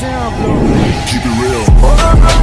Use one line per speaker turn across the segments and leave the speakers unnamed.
sound blow. Keep it real.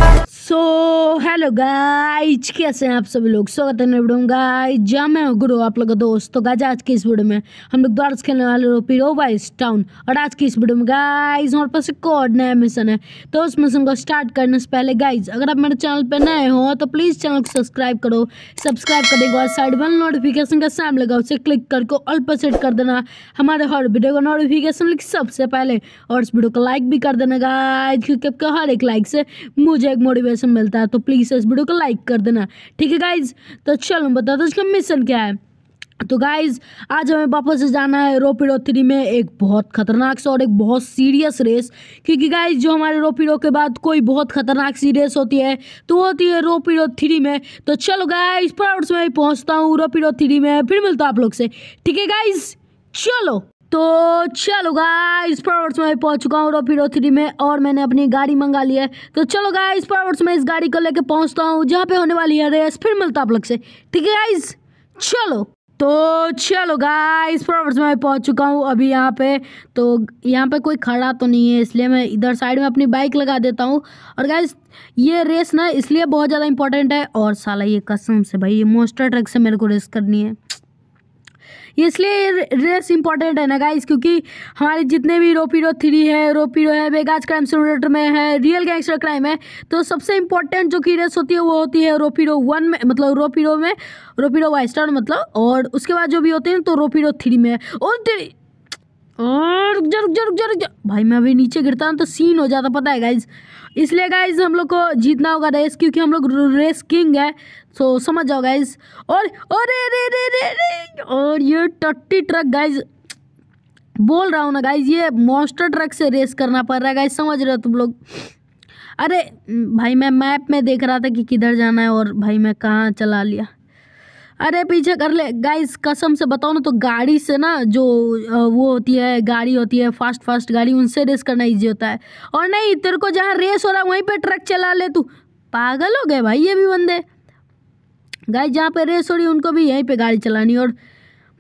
Hello guys कैसे हैं आप सभी लोग स्वागत है वीडियो गाइज जहाँ मैं गुरु आप लोग दोस्त तो गाइज आज की इस वीडियो में हम लोग द्वारा खेलने वाले रोपी रोवाइस टाउन और आज की इस वीडियो में गाइज हमारे पास एक और नया मिशन है तो उस मिशन को स्टार्ट करने से पहले गाइज अगर आप मेरे चैनल पर नए हो तो प्लीज़ चैनल को सब्सक्राइब करो सब्सक्राइब करने के बाद साइड बल नोटिफिकेशन का सामने लगा उसे क्लिक करके ऑल पर सेट कर देना हमारे हर वीडियो का नोटिफिकेशन सबसे पहले और इस वीडियो को लाइक भी कर देना गाइज क्योंकि आपके हर एक लाइक से मुझे एक मोटिवेशन मिलता है तो प्लीज़ तरीके से इस वीडियो को लाइक कर देना ठीक है गाइज तो चलो बता दो इसका मिशन क्या है तो गाइज आज हमें वापस से जाना है रोपीडो थ्री में एक बहुत खतरनाक सा और एक बहुत सीरियस रेस क्योंकि गाइज जो हमारे रोपीडो के बाद कोई बहुत खतरनाक सी रेस होती है तो होती है रोपीडो थ्री में तो चलो गाइज प्राउड से पहुंचता हूँ रोपीडो थ्री में फिर मिलता हूँ आप लोग से ठीक है गाइज चलो तो चलो गाइस पावर्स में पहुंच चुका हूँ रोपीडो थ्री में और मैंने अपनी गाड़ी मंगा ली है तो चलो गाइस पावर्स में इस गाड़ी को लेके पहुंचता हूँ जहाँ पे होने वाली है रेस फिर मिलता आप लोग से ठीक है गाइस चलो तो चलो गाइस पावर्स में पहुंच चुका हूँ अभी यहाँ पे तो यहाँ पे कोई खड़ा तो नहीं है इसलिए मैं इधर साइड में अपनी बाइक लगा देता हूँ और गाइस ये रेस ना इसलिए बहुत ज़्यादा इंपॉर्टेंट है और साला ये कसम से भाई ये मोस्टर ट्रक से मेरे को रेस करनी है इसलिए रेस इंपॉर्टेंट है ना गाइस क्योंकि हमारे जितने भी रोपीरो थ्री है रोपीरो है बेगाज क्राइम सिमुलेटर में है रियल गैंगस्टर क्राइम है तो सबसे इंपॉर्टेंट जो कि रेस होती है वो होती है रोपीरो वन में मतलब रोपीरो में रोपीरो वाइस्टार मतलब और उसके बाद जो भी होते हैं तो रोपीरो थ्री में और और रुक जा रुक जा रुक जा रुक जा भाई मैं अभी नीचे गिरता हूँ तो सीन हो जाता पता है गाइज इसलिए गाइज हम लोग को जीतना होगा रेस क्योंकि हम लोग रेस किंग है सो समझ जाओ गाइज और अरे रे रे रे रे और ये टट्टी ट्रक गाइज बोल रहा हूँ ना गाइज ये मॉन्स्टर ट्रक से रेस करना पड़ रहा है गाइज समझ रहे हो तुम लोग अरे भाई मैं मैप में देख रहा था कि किधर जाना है और भाई मैं कहाँ चला लिया अरे पीछे कर ले गाइस कसम से बताओ ना तो गाड़ी से ना जो वो होती है गाड़ी होती है फास्ट फास्ट गाड़ी उनसे रेस करना ईजी होता है और नहीं तेरे को जहाँ रेस हो रहा है वहीं पर ट्रक चला ले तू पागल हो गए भाई ये भी बंदे गाइस जहाँ पे रेस हो रही उनको भी यहीं पे गाड़ी चलानी और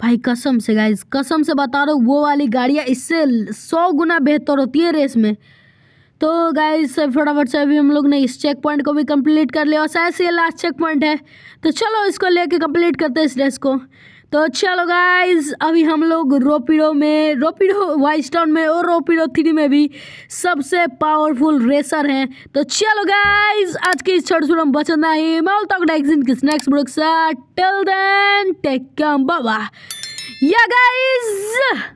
भाई कसम से गाइस कसम से बता रहा हूँ वो वाली गाड़ियाँ इससे सौ गुना बेहतर होती है रेस में तो गाइज फटाफट से अभी हम लोग ने इस चेक पॉइंट को भी कंप्लीट कर लिया और शायद से ये लास्ट चेक पॉइंट है तो चलो इसको लेके कंप्लीट करते हैं इस ड्रेस को तो चलो गाइज अभी हम लोग रोपीडो में रोपीडो वाइस टाउन में और रोपीडो थ्री में भी सबसे पावरफुल रेसर हैं तो चलो गाइज आज की इस छोटे छोटे बचंदा ही मैं तक हूँ किस नेक्स्ट ब्लॉग से देन टेक बाबा या गाइज